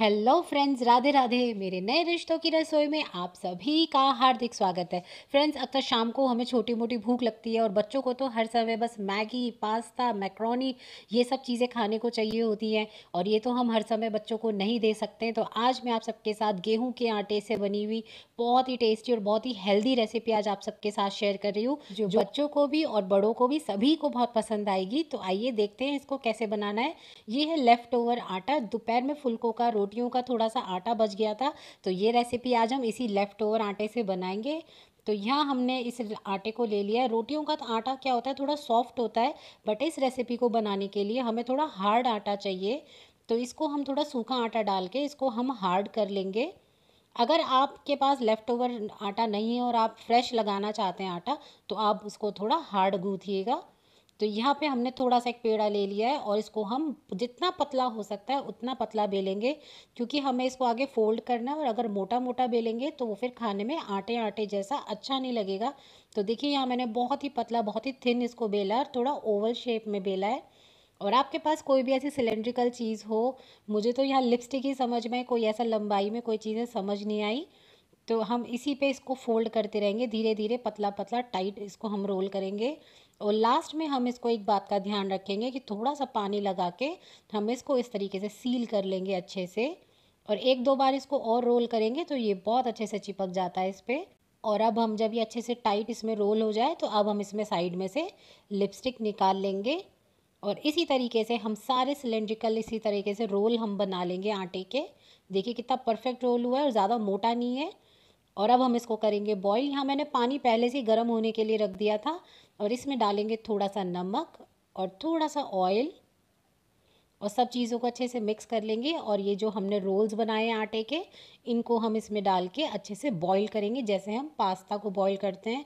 hello friends Radhe Radhe मेरे नए रिश्तों की रसोई में आप सभी का हार्दिक स्वागत है फ्रेंड्स अक्सर तो शाम को हमें छोटी मोटी भूख लगती है और बच्चों को तो हर समय बस मैगी पास्ता मैक्रोनी ये सब चीज़ें खाने को चाहिए होती हैं और ये तो हम हर समय बच्चों को नहीं दे सकते तो आज मैं आप सबके साथ गेहूँ के आटे से बनी हुई बहुत ही टेस्टी और बहुत ही हेल्दी रेसिपी आज आप सबके साथ शेयर कर रही हूँ जो बच्चों को भी और बड़ों को भी सभी को बहुत पसंद आएगी तो आइए देखते हैं इसको कैसे बनाना है ये है लेफ़्ट ओवर आटा दोपहर में फुल्कों का रोल रोटियों का थोड़ा सा आटा बच गया था तो ये रेसिपी आज हम इसी लेफ़्ट ओवर आटे से बनाएंगे तो यहाँ हमने इस आटे को ले लिया है रोटियों का तो आटा क्या होता है थोड़ा सॉफ्ट होता है बट इस रेसिपी को बनाने के लिए हमें थोड़ा हार्ड आटा चाहिए तो इसको हम थोड़ा सूखा आटा डाल के इसको हम हार्ड कर लेंगे अगर आपके पास लेफ़्ट ओवर आटा नहीं है और आप फ्रेश लगाना चाहते हैं आटा तो आप उसको थोड़ा हार्ड गूँथिएगा तो यहाँ पे हमने थोड़ा सा एक पेड़ा ले लिया है और इसको हम जितना पतला हो सकता है उतना पतला बेलेंगे क्योंकि हमें इसको आगे फोल्ड करना है और अगर मोटा मोटा बेलेंगे तो वो फिर खाने में आटे आटे जैसा अच्छा नहीं लगेगा तो देखिए यहाँ मैंने बहुत ही पतला बहुत ही थिन इसको बेला और थोड़ा ओवल शेप में बेला है और आपके पास कोई भी ऐसी सिलेंड्रिकल चीज़ हो मुझे तो यहाँ लिपस्टिक ही समझ में कोई ऐसा लंबाई में कोई चीज़ें समझ नहीं आई तो हम इसी पे इसको फोल्ड करते रहेंगे धीरे धीरे पतला पतला टाइट इसको हम रोल करेंगे और लास्ट में हम इसको एक बात का ध्यान रखेंगे कि थोड़ा सा पानी लगा के हम इसको इस तरीके से सील कर लेंगे अच्छे से और एक दो बार इसको और रोल करेंगे तो ये बहुत अच्छे से चिपक जाता है इस पर और अब हम जब ये अच्छे से टाइट इसमें रोल हो जाए तो अब हम इसमें साइड में से लिपस्टिक निकाल लेंगे और इसी तरीके से हम सारे सिलेंड्रिकल इसी तरीके से रोल हम बना लेंगे आटे के देखिए कितना परफेक्ट रोल हुआ है और ज़्यादा मोटा नहीं है और अब हम इसको करेंगे बॉईल यहाँ मैंने पानी पहले से गर्म होने के लिए रख दिया था और इसमें डालेंगे थोड़ा सा नमक और थोड़ा सा ऑयल और सब चीज़ों को अच्छे से मिक्स कर लेंगे और ये जो हमने रोल्स बनाए हैं आटे के इनको हम इसमें डाल के अच्छे से बॉईल करेंगे जैसे हम पास्ता को बॉईल करते हैं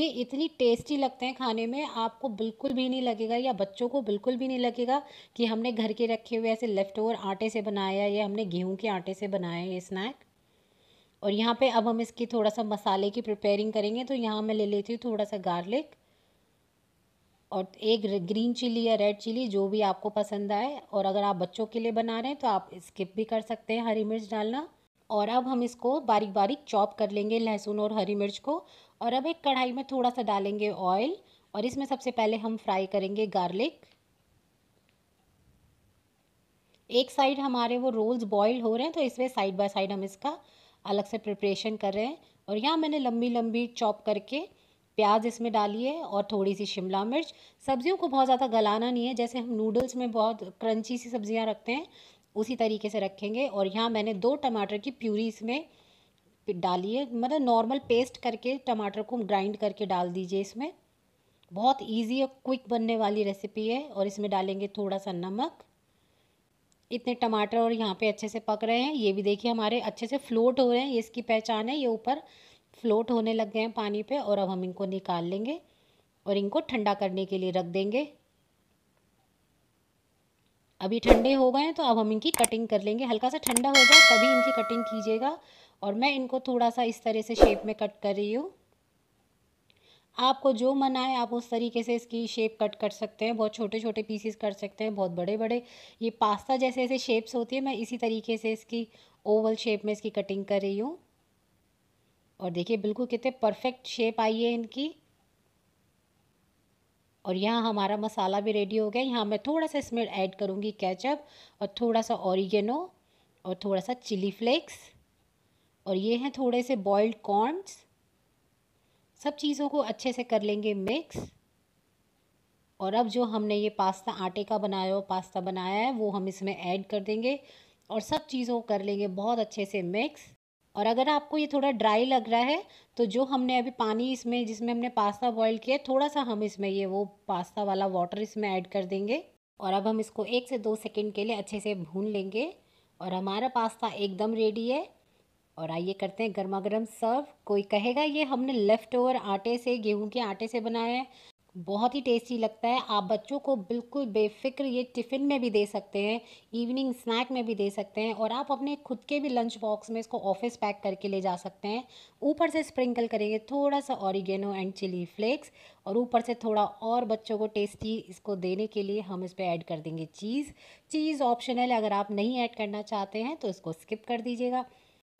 ये इतनी टेस्टी लगते हैं खाने में आपको बिल्कुल भी नहीं लगेगा या बच्चों को बिल्कुल भी नहीं लगेगा कि हमने घर के रखे हुए ऐसे लेफ़्ट ओवर आटे से बनाया या हमने गेहूँ के आटे से बनाया ये स्नैक और यहाँ पे अब हम इसकी थोड़ा सा मसाले की प्रिपेयरिंग करेंगे तो यहाँ मैं ले लेती हूँ थोड़ा सा गार्लिक और एक ग्रीन चिली या रेड चिली जो भी आपको पसंद आए और अगर आप बच्चों के लिए बना रहे हैं तो आप स्किप भी कर सकते हैं हरी मिर्च डालना और अब हम इसको बारीक बारीक चॉप कर लेंगे लहसुन और हरी मिर्च को और अब एक कढ़ाई में थोड़ा सा डालेंगे ऑयल और इसमें सबसे पहले हम फ्राई करेंगे गार्लिक एक साइड हमारे वो रोल्स बॉयल हो रहे हैं तो इसमें साइड बाय साइड हम इसका अलग से प्रिपरेशन कर रहे हैं और यहाँ मैंने लंबी लंबी चॉप करके प्याज इसमें डाली है और थोड़ी सी शिमला मिर्च सब्जियों को बहुत ज़्यादा गलाना नहीं है जैसे हम नूडल्स में बहुत क्रंची सी सब्जियाँ रखते हैं उसी तरीके से रखेंगे और यहाँ मैंने दो टमाटर की प्यूरी इसमें डाली है मतलब नॉर्मल पेस्ट करके टमाटर को ग्राइंड करके डाल दीजिए इसमें बहुत इजी और क्विक बनने वाली रेसिपी है और इसमें डालेंगे थोड़ा सा नमक इतने टमाटर और यहाँ पे अच्छे से पक रहे हैं ये भी देखिए हमारे अच्छे से फ्लोट हो रहे हैं ये इसकी पहचान है ये ऊपर फ्लोट होने लग गए हैं पानी पे और अब हम इनको निकाल लेंगे और इनको ठंडा करने के लिए रख देंगे अभी ठंडे हो गए हैं तो अब हम इनकी कटिंग कर लेंगे हल्का सा ठंडा हो जाए तभी इनकी कटिंग कीजिएगा और मैं इनको थोड़ा सा इस तरह से शेप में कट कर रही हूँ आपको जो मन आए आप उस तरीके से इसकी शेप कट कर सकते हैं बहुत छोटे छोटे पीसीस कर सकते हैं बहुत बड़े बड़े ये पास्ता जैसे ऐसे शेप्स होती है मैं इसी तरीके से इसकी ओवल शेप में इसकी कटिंग कर रही हूँ और देखिए बिल्कुल कितने परफेक्ट शेप आई है इनकी और यहाँ हमारा मसाला भी रेडी हो गया यहाँ मैं थोड़ा सा इसमें ऐड करूँगी कैचअप और थोड़ा सा ऑरिगेनो और थोड़ा सा चिली फ्लेक्स और ये हैं थोड़े से बॉइल्ड कॉर्नस सब चीज़ों को अच्छे से कर लेंगे मिक्स और अब जो हमने ये पास्ता आटे का बनाया हो पास्ता बनाया है वो हम इसमें ऐड कर देंगे और सब चीज़ों को कर लेंगे बहुत अच्छे से मिक्स और अगर आपको ये थोड़ा ड्राई लग रहा है तो जो हमने अभी पानी इसमें जिसमें हमने पास्ता बॉईल किया थोड़ा सा हम इसमें ये वो पास्ता वाला वाटर इसमें ऐड कर देंगे और अब हम इसको एक से दो सेकेंड के लिए अच्छे से भून लेंगे और हमारा पास्ता एकदम रेडी है और आइए करते हैं गर्मा गर्म सर्व कोई कहेगा ये हमने लेफ़्ट ओवर आटे से गेहूं के आटे से बनाया है बहुत ही टेस्टी लगता है आप बच्चों को बिल्कुल बेफिक्र ये टिफ़िन में भी दे सकते हैं इवनिंग स्नैक में भी दे सकते हैं और आप अपने खुद के भी लंच बॉक्स में इसको ऑफिस पैक करके ले जा सकते हैं ऊपर से स्प्रिंकल करेंगे थोड़ा सा ऑरिगेनो एंड चिली फ्लेक्स और ऊपर से थोड़ा और बच्चों को टेस्टी इसको देने के लिए हम इस पर ऐड कर देंगे चीज़ चीज़ ऑप्शनल है अगर आप नहीं ऐड करना चाहते हैं तो इसको स्किप कर दीजिएगा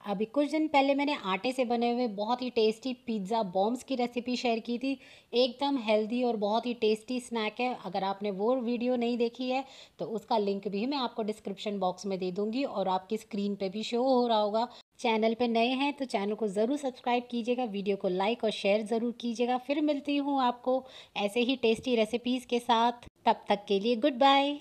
अभी कुछ दिन पहले मैंने आटे से बने हुए बहुत ही टेस्टी पिज़्ज़ा बॉम्ब्स की रेसिपी शेयर की थी एकदम हेल्दी और बहुत ही टेस्टी स्नैक है अगर आपने वो वीडियो नहीं देखी है तो उसका लिंक भी मैं आपको डिस्क्रिप्शन बॉक्स में दे दूँगी और आपकी स्क्रीन पे भी शो हो रहा होगा चैनल पे नए हैं तो चैनल को ज़रूर सब्सक्राइब कीजिएगा वीडियो को लाइक और शेयर ज़रूर कीजिएगा फिर मिलती हूँ आपको ऐसे ही टेस्टी रेसिपीज़ के साथ तब तक के लिए गुड बाय